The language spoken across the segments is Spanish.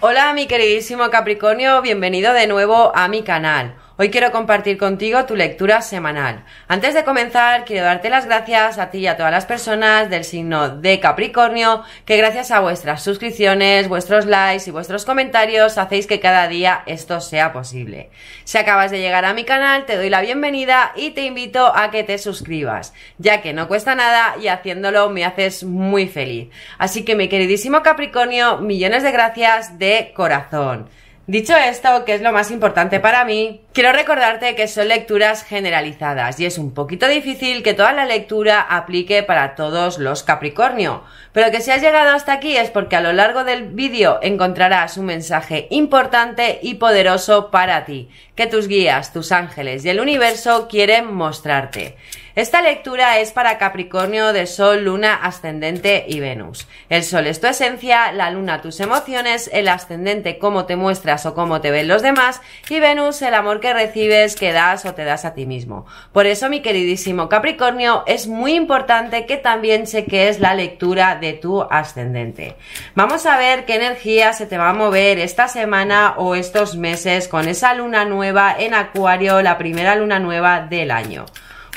Hola mi queridísimo Capricornio, bienvenido de nuevo a mi canal. Hoy quiero compartir contigo tu lectura semanal. Antes de comenzar, quiero darte las gracias a ti y a todas las personas del signo de Capricornio, que gracias a vuestras suscripciones, vuestros likes y vuestros comentarios hacéis que cada día esto sea posible. Si acabas de llegar a mi canal, te doy la bienvenida y te invito a que te suscribas, ya que no cuesta nada y haciéndolo me haces muy feliz. Así que mi queridísimo Capricornio, millones de gracias de corazón. Dicho esto, que es lo más importante para mí, quiero recordarte que son lecturas generalizadas y es un poquito difícil que toda la lectura aplique para todos los Capricornio, pero que si has llegado hasta aquí es porque a lo largo del vídeo encontrarás un mensaje importante y poderoso para ti, que tus guías, tus ángeles y el universo quieren mostrarte. Esta lectura es para Capricornio de Sol, Luna, Ascendente y Venus. El Sol es tu esencia, la Luna tus emociones, el Ascendente cómo te muestras o cómo te ven los demás y Venus el amor que recibes, que das o te das a ti mismo. Por eso, mi queridísimo Capricornio, es muy importante que también que es la lectura de tu Ascendente. Vamos a ver qué energía se te va a mover esta semana o estos meses con esa luna nueva en Acuario, la primera luna nueva del año.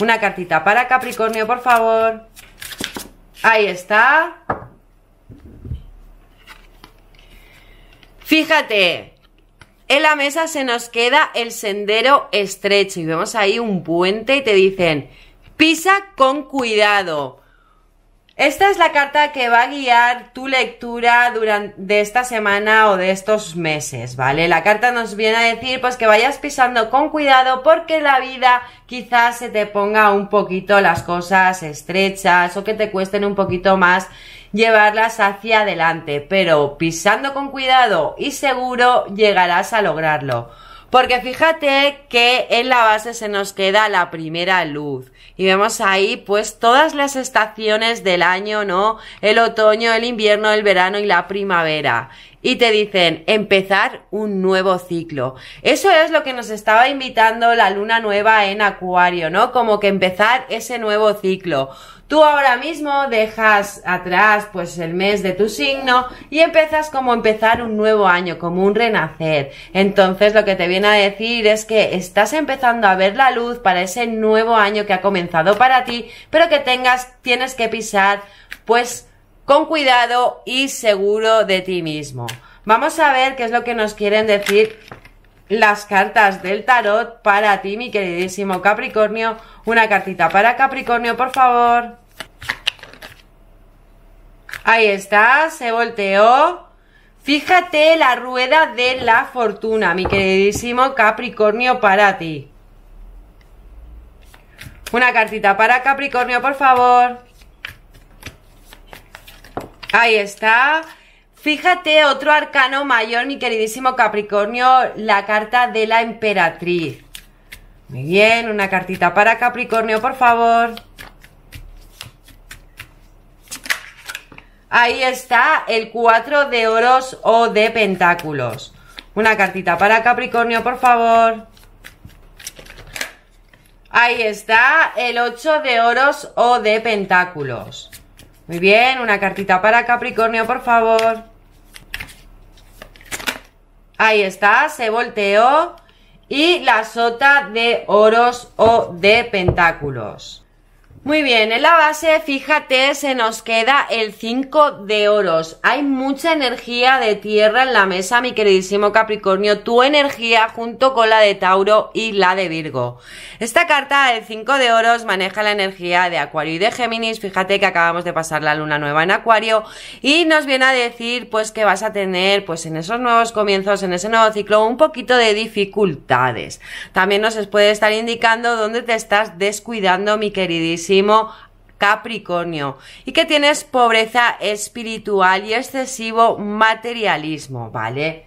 Una cartita para Capricornio, por favor. Ahí está. Fíjate, en la mesa se nos queda el sendero estrecho y vemos ahí un puente y te dicen, pisa con cuidado. Esta es la carta que va a guiar tu lectura durante esta semana o de estos meses, ¿vale? La carta nos viene a decir pues que vayas pisando con cuidado porque la vida quizás se te ponga un poquito las cosas estrechas o que te cuesten un poquito más llevarlas hacia adelante, pero pisando con cuidado y seguro llegarás a lograrlo. Porque fíjate que en la base se nos queda la primera luz. Y vemos ahí pues todas las estaciones del año, ¿no? El otoño, el invierno, el verano y la primavera. Y te dicen, empezar un nuevo ciclo. Eso es lo que nos estaba invitando la luna nueva en Acuario, ¿no? Como que empezar ese nuevo ciclo Tú ahora mismo dejas atrás pues el mes de tu signo y empiezas como empezar un nuevo año, como un renacer. Entonces lo que te viene a decir es que estás empezando a ver la luz para ese nuevo año que ha comenzado para ti, pero que tengas, tienes que pisar pues con cuidado y seguro de ti mismo. Vamos a ver qué es lo que nos quieren decir las cartas del tarot para ti, mi queridísimo Capricornio. Una cartita para Capricornio, por favor. Ahí está, se volteó. Fíjate la rueda de la fortuna, mi queridísimo Capricornio, para ti. Una cartita para Capricornio, por favor. Ahí está. Fíjate otro arcano mayor, mi queridísimo Capricornio, la carta de la emperatriz. Muy bien, una cartita para Capricornio, por favor. Ahí está el 4 de oros o de pentáculos. Una cartita para Capricornio, por favor. Ahí está el 8 de oros o de pentáculos. Muy bien, una cartita para Capricornio, por favor. Ahí está, se volteó. Y la sota de oros o de pentáculos. Muy bien, en la base, fíjate, se nos queda el 5 de oros. Hay mucha energía de tierra en la mesa, mi queridísimo Capricornio. Tu energía junto con la de Tauro y la de Virgo. Esta carta el 5 de oros maneja la energía de Acuario y de Géminis. Fíjate que acabamos de pasar la luna nueva en Acuario y nos viene a decir pues que vas a tener pues en esos nuevos comienzos, en ese nuevo ciclo, un poquito de dificultades. También nos puede estar indicando dónde te estás descuidando, mi queridísimo Capricornio y que tienes pobreza espiritual y excesivo materialismo, ¿vale?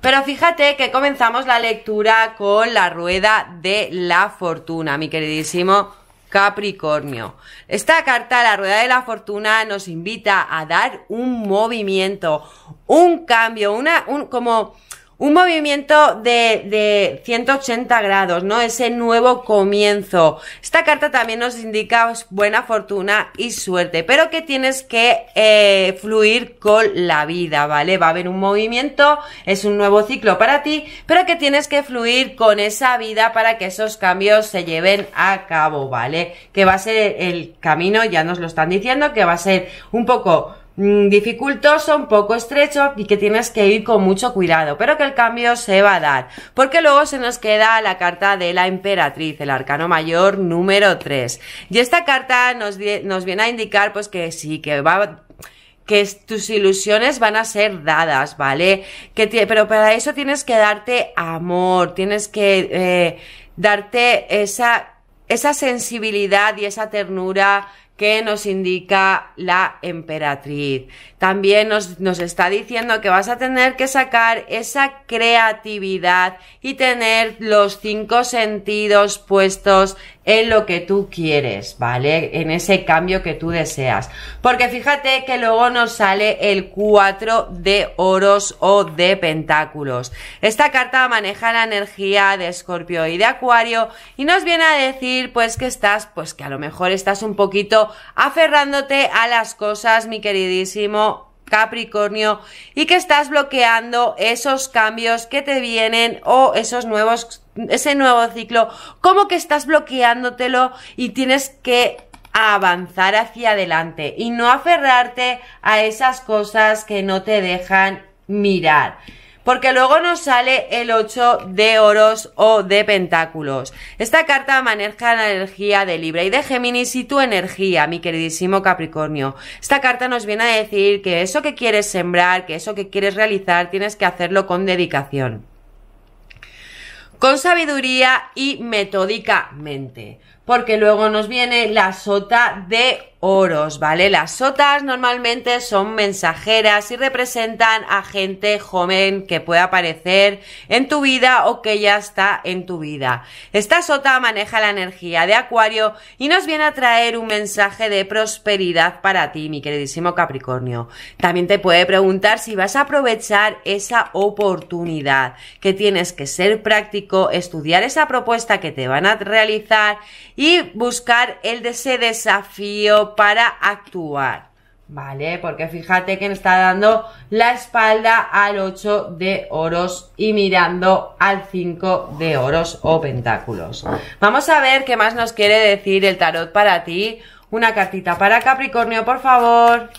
Pero fíjate que comenzamos la lectura con la rueda de la fortuna, mi queridísimo Capricornio. Esta carta, la rueda de la fortuna, nos invita a dar un movimiento, un cambio, una, un, como un movimiento de, 180 grados, ¿no? Ese nuevo comienzo. Esta carta también nos indica buena fortuna y suerte, pero que tienes que eh, fluir con la vida, ¿vale? Va a haber un movimiento, es un nuevo ciclo para ti, pero que tienes que fluir con esa vida para que esos cambios se lleven a cabo, ¿vale? Que va a ser el camino, ya nos lo están diciendo, que va a ser un poco Mm, dificultoso, un poco estrecho y que tienes que ir con mucho cuidado, pero que el cambio se va a dar, porque luego se nos queda la carta de la emperatriz, el arcano mayor número 3. Y esta carta nos, viene a indicar pues que sí, que va que tus ilusiones van a ser dadas, ¿vale? Que pero para eso tienes que darte amor, tienes que eh, darte esa, esa sensibilidad y esa ternura que nos indica la emperatriz. También nos, está diciendo que vas a tener que sacar esa creatividad y tener los cinco sentidos puestos en lo que tú quieres, ¿vale? En ese cambio que tú deseas. Porque fíjate que luego nos sale el 4 de oros o de pentáculos. Esta carta maneja la energía de escorpio y de acuario y nos viene a decir pues que estás, pues que a lo mejor estás un poquito aferrándote a las cosas, mi queridísimo Capricornio y que estás bloqueando esos cambios que te vienen o esos nuevos ese nuevo ciclo, como que estás bloqueándotelo y tienes que avanzar hacia adelante y no aferrarte a esas cosas que no te dejan mirar porque luego nos sale el 8 de oros o de pentáculos. Esta carta maneja la energía de Libra y de Géminis y tu energía, mi queridísimo Capricornio. Esta carta nos viene a decir que eso que quieres sembrar, que eso que quieres realizar, tienes que hacerlo con dedicación con sabiduría y metódicamente porque luego nos viene la sota de oros, ¿vale? Las sotas normalmente son mensajeras y representan a gente joven que puede aparecer en tu vida o que ya está en tu vida. Esta sota maneja la energía de Acuario y nos viene a traer un mensaje de prosperidad para ti, mi queridísimo Capricornio. También te puede preguntar si vas a aprovechar esa oportunidad, que tienes que ser práctico, estudiar esa propuesta que te van a realizar y buscar el de ese desafío para actuar. ¿Vale? Porque fíjate que me está dando la espalda al 8 de oros y mirando al 5 de oros o pentáculos. Vamos a ver qué más nos quiere decir el tarot para ti. Una cartita para Capricornio, por favor.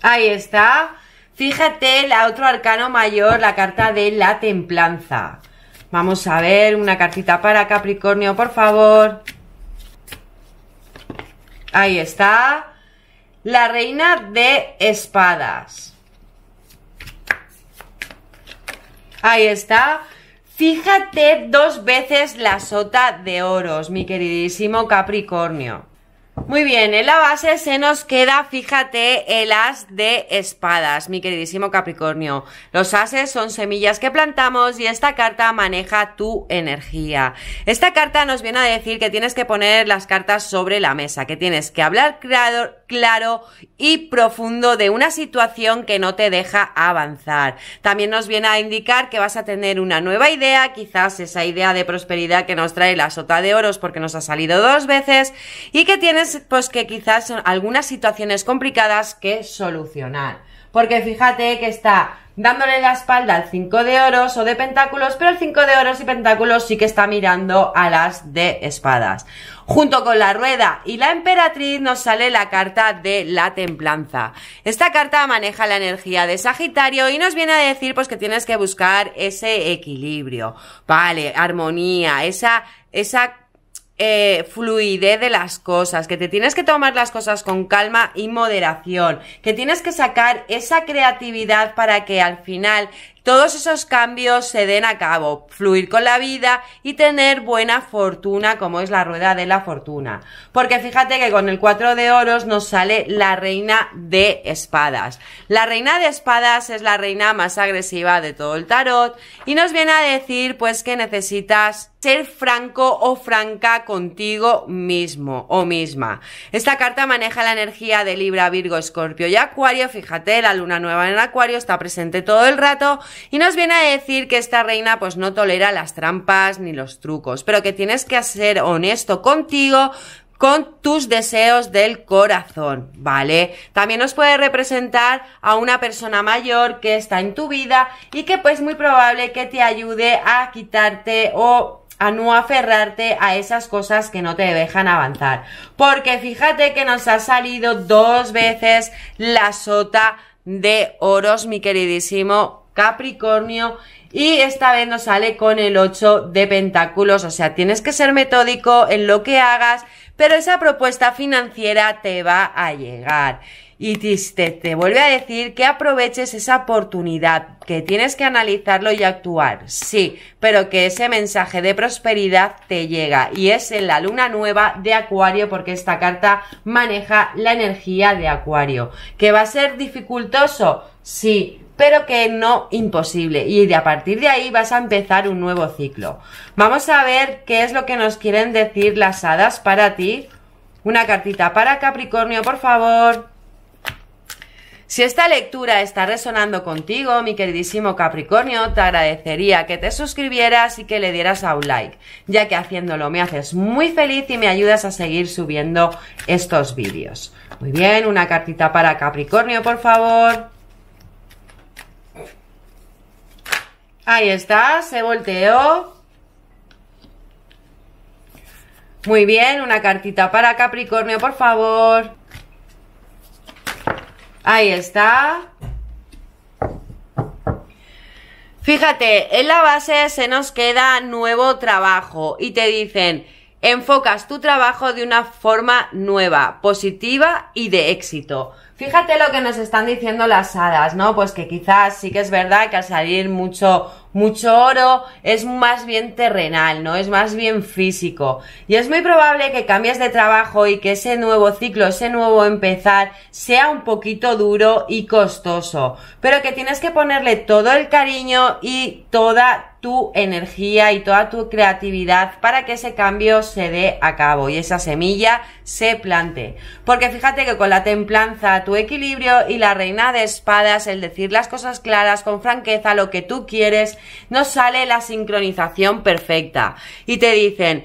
Ahí está. Fíjate la otro arcano mayor, la carta de la templanza. Vamos a ver, una cartita para Capricornio, por favor. Ahí está. La reina de espadas. Ahí está. Fíjate dos veces la sota de oros, mi queridísimo Capricornio. Muy bien, en la base se nos queda, fíjate, el as de espadas, mi queridísimo Capricornio. Los ases son semillas que plantamos y esta carta maneja tu energía. Esta carta nos viene a decir que tienes que poner las cartas sobre la mesa, que tienes que hablar creador claro y profundo de una situación que no te deja avanzar. También nos viene a indicar que vas a tener una nueva idea, quizás esa idea de prosperidad que nos trae la sota de oros porque nos ha salido dos veces y que tienes pues que quizás son algunas situaciones complicadas que solucionar. Porque fíjate que está dándole la espalda al 5 de oros o de pentáculos, pero el 5 de oros y pentáculos sí que está mirando a las de espadas. Junto con la rueda y la emperatriz nos sale la carta de la templanza. Esta carta maneja la energía de Sagitario y nos viene a decir pues que tienes que buscar ese equilibrio, vale, armonía, esa, esa eh, fluidez de las cosas, que te tienes que tomar las cosas con calma y moderación, que tienes que sacar esa creatividad para que al final todos esos cambios se den a cabo, fluir con la vida y tener buena fortuna como es la rueda de la fortuna. Porque fíjate que con el 4 de oros nos sale la reina de espadas. La reina de espadas es la reina más agresiva de todo el tarot y nos viene a decir pues que necesitas ser franco o franca contigo mismo o misma. Esta carta maneja la energía de Libra, Virgo, Escorpio y Acuario. Fíjate, la luna nueva en Acuario está presente todo el rato y nos viene a decir que esta reina pues no tolera las trampas ni los trucos, pero que tienes que ser honesto contigo, con tus deseos del corazón, ¿vale? También nos puede representar a una persona mayor que está en tu vida y que pues muy probable que te ayude a quitarte o a no aferrarte a esas cosas que no te dejan avanzar. Porque fíjate que nos ha salido dos veces la sota de oros, mi queridísimo Capricornio y esta vez nos sale con el 8 de pentáculos, o sea, tienes que ser metódico en lo que hagas, pero esa propuesta financiera te va a llegar. Y te, te vuelve a decir que aproveches esa oportunidad, que tienes que analizarlo y actuar, sí, pero que ese mensaje de prosperidad te llega. Y es en la luna nueva de Acuario, porque esta carta maneja la energía de Acuario. ¿Que va a ser dificultoso? Sí, pero que no imposible. Y de a partir de ahí vas a empezar un nuevo ciclo. Vamos a ver qué es lo que nos quieren decir las hadas para ti. Una cartita para Capricornio, por favor. Si esta lectura está resonando contigo, mi queridísimo Capricornio, te agradecería que te suscribieras y que le dieras a un like, ya que haciéndolo me haces muy feliz y me ayudas a seguir subiendo estos vídeos. Muy bien, una cartita para Capricornio, por favor. Ahí está, se volteó. Muy bien, una cartita para Capricornio, por favor. Ahí está. Fíjate, en la base se nos queda nuevo trabajo y te dicen, Enfocas tu trabajo de una forma nueva, positiva y de éxito. Fíjate lo que nos están diciendo las hadas, ¿no? Pues que quizás sí que es verdad que al salir mucho, mucho oro es más bien terrenal, ¿no? Es más bien físico. Y es muy probable que cambies de trabajo y que ese nuevo ciclo, ese nuevo empezar sea un poquito duro y costoso. Pero que tienes que ponerle todo el cariño y toda tu energía y toda tu creatividad para que ese cambio se dé a cabo y esa semilla se plante. Porque fíjate que con la templanza, tu equilibrio y la reina de espadas, el decir las cosas claras con franqueza, lo que tú quieres, nos sale la sincronización perfecta. Y te dicen,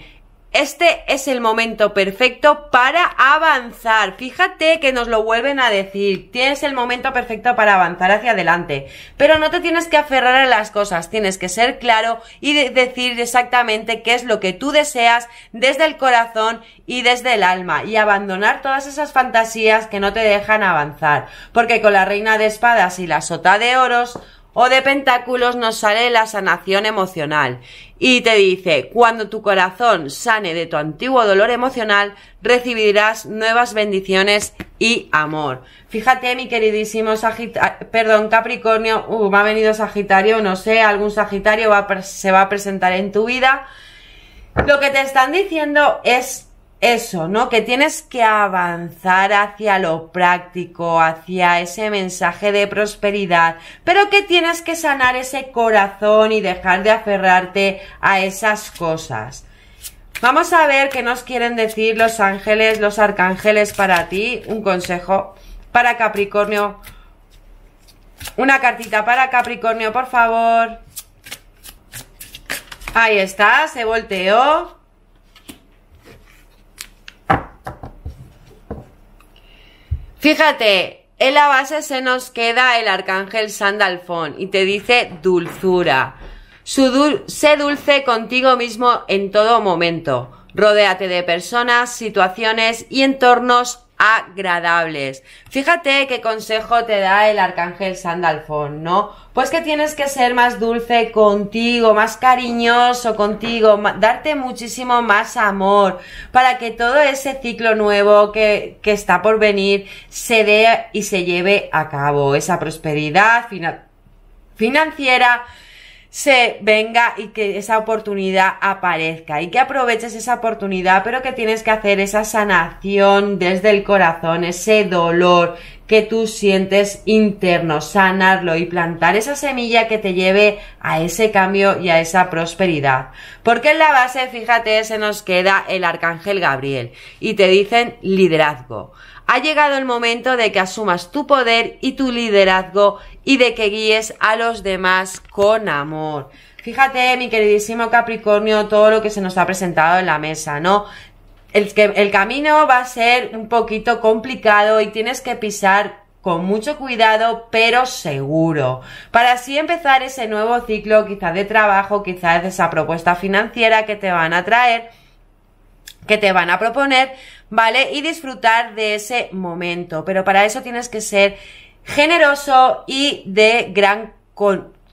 este es el momento perfecto para avanzar. Fíjate que nos lo vuelven a decir. Tienes el momento perfecto para avanzar hacia adelante. Pero no te tienes que aferrar a las cosas. Tienes que ser claro y decir exactamente qué es lo que tú deseas desde el corazón y desde el alma. Y abandonar todas esas fantasías que no te dejan avanzar. Porque con la reina de espadas y la sota de oros, o de pentáculos nos sale la sanación emocional y te dice, cuando tu corazón sane de tu antiguo dolor emocional, recibirás nuevas bendiciones y amor. Fíjate, mi queridísimo Sagitario, perdón, Capricornio, uh, me ha venido Sagitario, no sé, algún Sagitario se va a presentar en tu vida. Lo que te están diciendo es eso, ¿no? Que tienes que avanzar hacia lo práctico, hacia ese mensaje de prosperidad, pero que tienes que sanar ese corazón y dejar de aferrarte a esas cosas. Vamos a ver qué nos quieren decir los ángeles, los arcángeles para ti. Un consejo para Capricornio. Una cartita para Capricornio, por favor. Ahí está, se volteó. Fíjate, en la base se nos queda el arcángel Sandalfón y te dice dulzura. sé dulce contigo mismo en todo momento. Rodéate de personas, situaciones y entornos agradables. Fíjate qué consejo te da el arcángel Sandalfón, ¿no? Pues que tienes que ser más dulce contigo, más cariñoso contigo, darte muchísimo más amor, para que todo ese ciclo nuevo que, está por venir se dé y se lleve a cabo. Esa prosperidad financiera se venga y que esa oportunidad aparezca y que aproveches esa oportunidad, pero que tienes que hacer esa sanación desde el corazón, ese dolor que tú sientes interno, sanarlo y plantar esa semilla que te lleve a ese cambio y a esa prosperidad. Porque en la base, fíjate, se nos queda el arcángel Gabriel y te dicen liderazgo. Ha llegado el momento de que asumas tu poder y tu liderazgo y de que guíes a los demás con amor. Fíjate, mi queridísimo Capricornio, todo lo que se nos ha presentado en la mesa, ¿no? El, el camino va a ser un poquito complicado y tienes que pisar con mucho cuidado, pero seguro, para así empezar ese nuevo ciclo, quizás de trabajo, quizás de esa propuesta financiera que te van a traer, que te van a proponer, ¿vale? Y disfrutar de ese momento, pero para eso tienes que ser generoso y de gran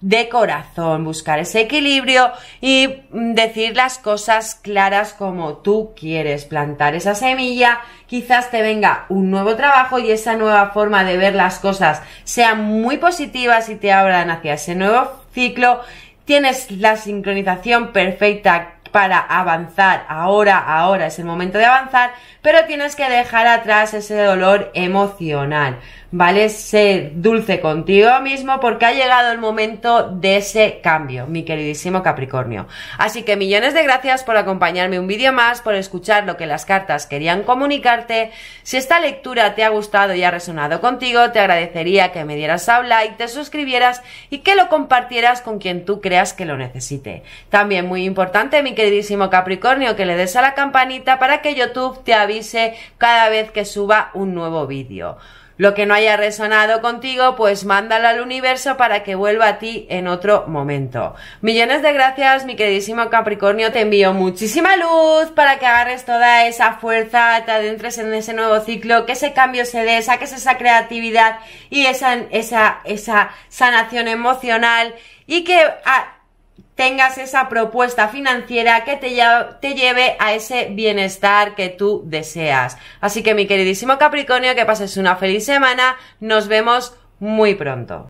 de corazón, buscar ese equilibrio y mm, decir las cosas claras como tú quieres plantar esa semilla, quizás te venga un nuevo trabajo y esa nueva forma de ver las cosas sean muy positivas y te abran hacia ese nuevo ciclo, tienes la sincronización perfecta para avanzar ahora, ahora es el momento de avanzar, pero tienes que dejar atrás ese dolor emocional. ¿vale? Ser dulce contigo mismo porque ha llegado el momento de ese cambio, mi queridísimo Capricornio. Así que millones de gracias por acompañarme un vídeo más, por escuchar lo que las cartas querían comunicarte. Si esta lectura te ha gustado y ha resonado contigo, te agradecería que me dieras a like, te suscribieras y que lo compartieras con quien tú creas que lo necesite. También muy importante, mi queridísimo Capricornio, que le des a la campanita para que YouTube te avise cada vez que suba un nuevo vídeo. Lo que no haya resonado contigo, pues mándalo al universo para que vuelva a ti en otro momento. Millones de gracias, mi queridísimo Capricornio. Te envío muchísima luz para que agarres toda esa fuerza, te adentres en ese nuevo ciclo, que ese cambio se dé, saques esa creatividad y esa, esa, esa sanación emocional y que... Ah, tengas esa propuesta financiera que te, lleve a ese bienestar que tú deseas. Así que mi queridísimo Capricornio, que pases una feliz semana, nos vemos muy pronto.